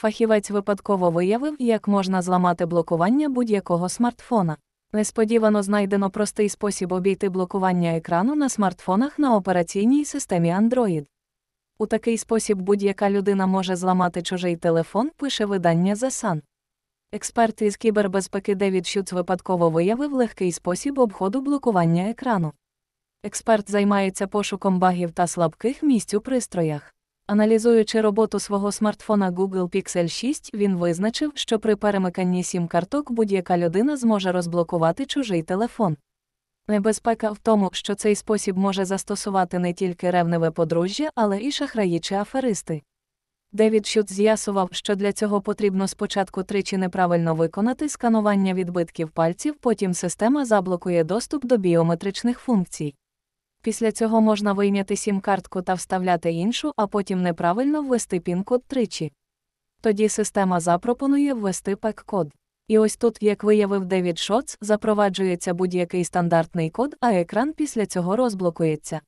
фахівець випадково виявив, як можна зламати блокування будь-якого смартфона. Несподівано знайдено простий спосіб обійти блокування екрану на смартфонах на операційній системі Android. У такий спосіб будь-яка людина може зламати чужий телефон, пише видання The Sun. Експерт із кібербезпеки Девід Шюц випадково виявив легкий спосіб обходу блокування екрану. Експерт займається пошуком багів та слабких місць у пристроях. Аналізуючи роботу свого смартфона Google Pixel 6, він визначив, що при перемиканні сім карток будь-яка людина зможе розблокувати чужий телефон. Небезпека в тому, що цей спосіб може застосувати не тільки ревневе подружжя, але і шахраї чи аферисти. Девід Шют з'ясував, що для цього потрібно спочатку тричі неправильно виконати сканування відбитків пальців, потім система заблокує доступ до біометричних функцій. Після цього можна вийняти сім-картку та вставляти іншу, а потім неправильно ввести пін-код тричі. Тоді система запропонує ввести пек-код. І ось тут, як виявив Девід Шоц, запроваджується будь-який стандартний код, а екран після цього розблокується.